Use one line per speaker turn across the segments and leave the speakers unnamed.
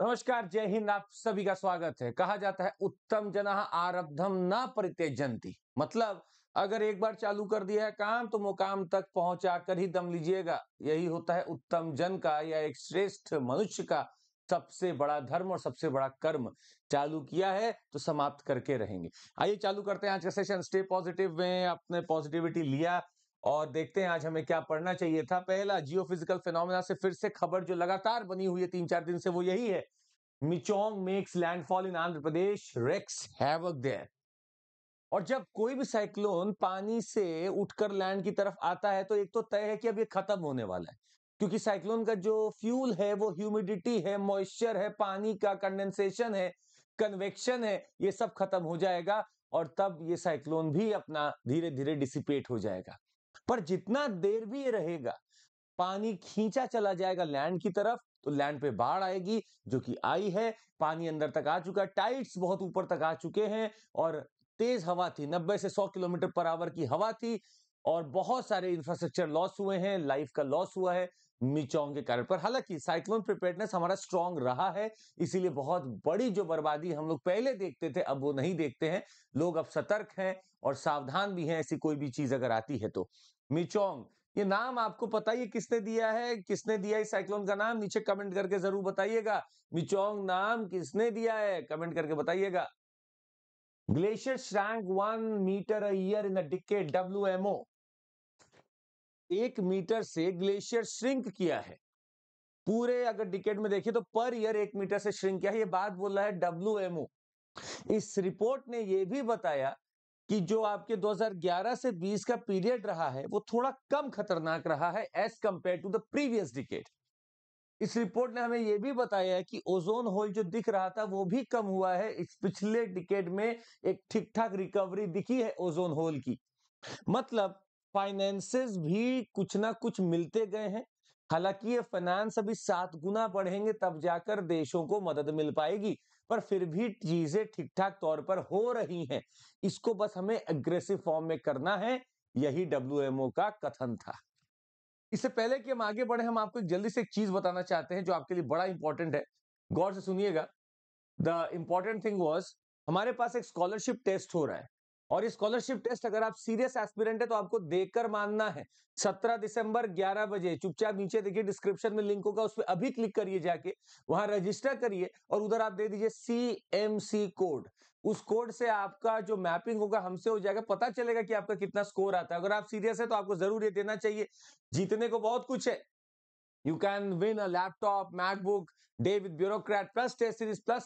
नमस्कार जय हिंद आप सभी का स्वागत है कहा जाता है उत्तम जना आरब्धम न परित्यजंती मतलब अगर एक बार चालू कर दिया है काम तो मुकाम तक पहुंचा कर ही दम लीजिएगा यही होता है उत्तम जन का या एक श्रेष्ठ मनुष्य का सबसे बड़ा धर्म और सबसे बड़ा कर्म चालू किया है तो समाप्त करके रहेंगे आइए चालू करते हैं आज का सेशन स्टे पॉजिटिव में आपने पॉजिटिविटी लिया और देखते हैं आज हमें क्या पढ़ना चाहिए था पहला जियो फिजिकल फिनोमिना से फिर से खबर जो लगातार बनी हुई है तीन चार दिन से वो यही है Michaung makes landfall in Andhra Pradesh wrecks है और जब कोई भी साइक्लोन पानी से उठकर लैंड की तरफ आता है तो एक तो तय है कि अब ये खत्म होने वाला है क्योंकि साइक्लोन का जो फ्यूल है वो ह्यूमिडिटी है मॉइस्चर है पानी का कंडेंसेशन है कन्वेक्शन है ये सब खत्म हो जाएगा और तब ये साइक्लोन भी अपना धीरे धीरे डिसिपेट हो जाएगा पर जितना देर भी रहेगा पानी खींचा चला जाएगा लैंड की तरफ तो लैंड पे बाढ़ आएगी जो कि आई है पानी अंदर तक आ चुका टाइट्स बहुत ऊपर तक आ चुके हैं और तेज हवा थी 90 से 100 किलोमीटर पर आवर की हवा थी और बहुत सारे इंफ्रास्ट्रक्चर लॉस हुए हैं लाइफ का लॉस हुआ है मिचोंग के कारण पर हालांकि साइक्लोन प्रिपेयरनेस हमारा स्ट्रांग रहा है इसीलिए बहुत बड़ी जो बर्बादी हम लोग पहले देखते थे अब वो नहीं देखते हैं लोग अब सतर्क हैं और सावधान भी हैं ऐसी कोई भी चीज अगर आती है तो मिचोंग ये नाम आपको पता ही किसने दिया है किसने दिया है साइक्लोन का नाम नीचे कमेंट करके जरूर बताइएगा मिचोंग नाम किसने दिया है कमेंट करके बताइएगा glacier shrank one metre a year in a decade W MO एक मीटर से ग्लेशियर श्रिंक किया है पूरे अगर डिकेट में देखिए तो पर ईयर एक मीटर से श्रिंक किया है ये बात बोल रहा है डब्ल्यू इस रिपोर्ट ने यह भी बताया कि जो आपके 2011 से 20 का पीरियड रहा है वो थोड़ा कम खतरनाक रहा है as compare to the previous decade इस रिपोर्ट ने हमें यह भी बताया है कि ओजोन होल जो दिख रहा था वो भी कम हुआ है इस पिछले डिकेट में एक ठीक ठाक रिकवरी दिखी है ओजोन होल की मतलब फाइनेंसेस भी कुछ ना कुछ मिलते गए हैं हालांकि ये फाइनेंस अभी सात गुना बढ़ेंगे तब जाकर देशों को मदद मिल पाएगी पर फिर भी चीजें ठीक ठाक तौर पर हो रही हैं इसको बस हमें अग्रेसिव फॉर्म में करना है यही डब्ल्यू का कथन था इससे पहले कि हम आगे बढ़े हम आपको जल्दी से एक चीज बताना चाहते हैं जो आपके लिए बड़ा इंपॉर्टेंट है गौर से सुनिएगा द इम्पॉर्टेंट थिंग वॉज हमारे पास एक स्कॉलरशिप टेस्ट हो रहा है और स्कॉलरशिप टेस्ट अगर आप सीरियस एस्पिरेंट है तो आपको देखकर मानना है 17 दिसंबर 11 बजे चुपचाप नीचे देखिए डिस्क्रिप्शन में लिंक होगा उस पर अभी क्लिक करिए जाके वहां रजिस्टर करिए और उधर आप दे दीजिए सी कोड उस कोड से आपका जो मैपिंग होगा हमसे हो जाएगा पता चलेगा कि आपका कितना स्कोर आता है अगर आप सीरियस है तो आपको जरूर ये देना चाहिए जीतने को बहुत कुछ है you can win a laptop MacBook day with bureaucrat, plus test series, plus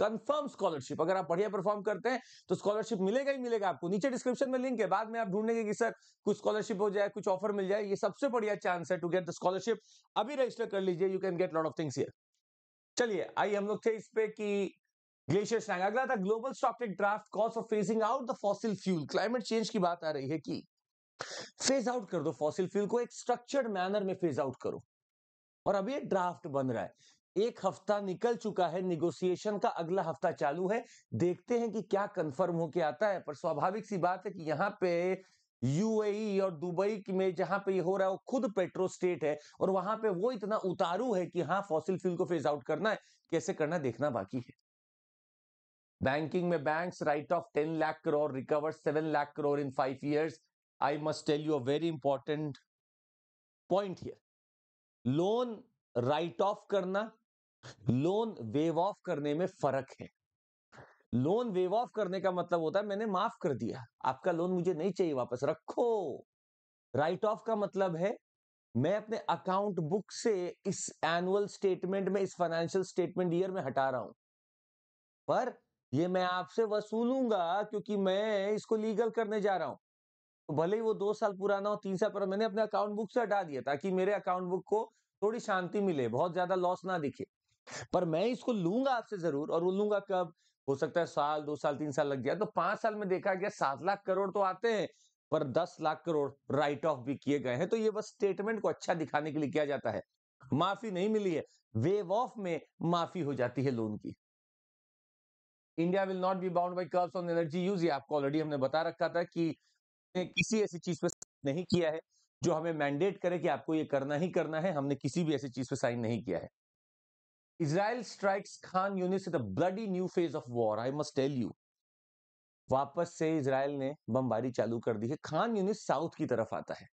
confirm scholarship अगर आप बढ़िया परफॉर्म करते हैं तो स्कॉलरशिप मिलेगा ही मिलेगा आपको नीचे डिस्क्रिप्शन में लिंक है बाद में आप ढूंढेंगे कि सर कुछ स्कॉलरशिप हो जाए कुछ ऑफर मिल जाए ये सबसे बढ़िया चांस है टू गेट द स्कॉलरशिप अभी रजिस्टर कर लीजिए you can get lot of things here चलिए आई हम लोग थे इस पे कि ग्लेशियर स्नैग अगला था global stocktake draft cause of phasing out the fossil fuel climate change की बात आ रही है कि फेज आउट कर दो फॉसिल फ्यूल को एक स्ट्रक्चर्ड मैनर में फेज आउट करो और अभी ये ड्राफ्ट बन रहा है एक हफ्ता निकल चुका है निगोसिएशन का अगला हफ्ता चालू है देखते हैं कि क्या कंफर्म होके आता है पर स्वाभाविक सी बात है कि यहाँ पे यूएई e और दुबई में जहां पे ये हो रहा है वो खुद पेट्रो स्टेट है और वहां पे वो इतना उतारू है कि हाँ फॉसिल फ्यूल को फेज आउट करना है कैसे करना देखना बाकी है बैंकिंग में banks write off ten lakh crore recover seven lakh crore in five years I must tell you a very important point here loan write off करना लोन वेव ऑफ करने में फर्क है लोन वेव ऑफ करने का मतलब होता है मैंने माफ कर दिया आपका लोन मुझे नहीं चाहिए वापस रखो राइट ऑफ का मतलब है मैं अपने अकाउंट बुक से इस एनुअल स्टेटमेंट में इस फाइनेंशियल स्टेटमेंट ईयर में हटा रहा हूं पर ये मैं आपसे वसूलूंगा क्योंकि मैं इसको लीगल करने जा रहा हूं तो भले ही वो दो साल पुराना हो तीन साल पर मैंने अपने अकाउंट बुक से हटा दिया ताकि मेरे अकाउंट बुक को थोड़ी शांति मिले बहुत ज्यादा लॉस ना दिखे पर मैं इसको लूंगा आपसे जरूर और वो लूंगा कब हो सकता है साल दो साल तीन साल लग गया तो पांच साल में देखा गया सात लाख करोड़ तो आते हैं पर दस लाख करोड़ राइट ऑफ भी किए गए हैं तो ये बस स्टेटमेंट को अच्छा दिखाने के लिए किया जाता है माफी नहीं मिली है वेव ऑफ में माफी हो जाती है लोन की India will not be bound by curbs on energy use ये आपको ऑलरेडी हमने बता रखा था कि किसी ऐसी चीज पे नहीं किया है जो हमें मैंडेट करे कि आपको ये करना ही करना है हमने किसी भी ऐसी चीज पे साइन नहीं किया है इसराइल स्ट्राइक्स खान यूनिट से a bloody new phase of war. I must tell वापस से इसराइल ने बमबारी चालू कर दी है खान यूनिस साउथ की तरफ आता है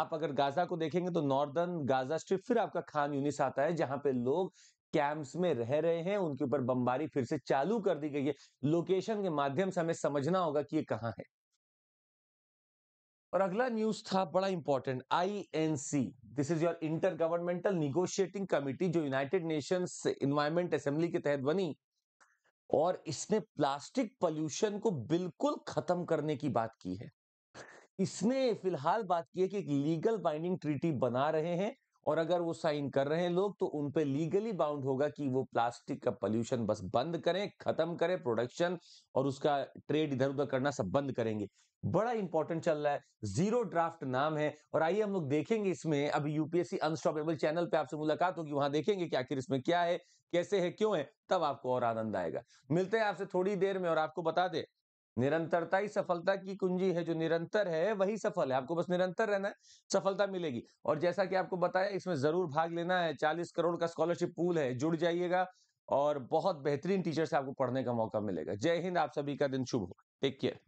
आप अगर गाजा को देखेंगे तो नॉर्दर्न गाजा स्ट्रिप फिर आपका खान यूनिस आता है जहां पे लोग कैंप्स में रह रहे हैं उनके ऊपर बमबारी फिर से चालू कर दी गई है लोकेशन के माध्यम से हमें समझना होगा कि ये कहाँ है और अगला न्यूज था बड़ा important INC this is your intergovernmental negotiating committee जो यूनाइटेड नेशंस इन्वायरमेंट असेंबली के तहत बनी और इसने प्लास्टिक पोल्यूशन को बिल्कुल खत्म करने की बात की है इसने फिलहाल बात की है कि एक लीगल बाइंडिंग ट्रीटी बना रहे हैं और अगर वो साइन कर रहे हैं लोग तो उन पे लीगली बाउंड होगा कि वो प्लास्टिक का पोल्यूशन बस बंद करें खत्म करें प्रोडक्शन और उसका ट्रेड इधर उधर करना सब बंद करेंगे बड़ा इंपॉर्टेंट चल रहा है जीरो ड्राफ्ट नाम है और आइए हम लोग देखेंगे इसमें अभी यूपीएससी अनस्टॉपेबल चैनल पे आपसे मुलाकात होगी वहां देखेंगे कि आखिर इसमें क्या है कैसे है क्यों है तब आपको और आनंद आएगा मिलते हैं आपसे थोड़ी देर में और आपको बता दे निरंतरता ही सफलता की कुंजी है जो निरंतर है वही सफल है आपको बस निरंतर रहना है सफलता मिलेगी और जैसा कि आपको बताया इसमें जरूर भाग लेना है चालीस करोड़ का स्कॉलरशिप पूल है जुड़ जाइएगा और बहुत बेहतरीन टीचर से आपको पढ़ने का मौका मिलेगा जय हिंद आप सभी का दिन शुभ हो टेक केयर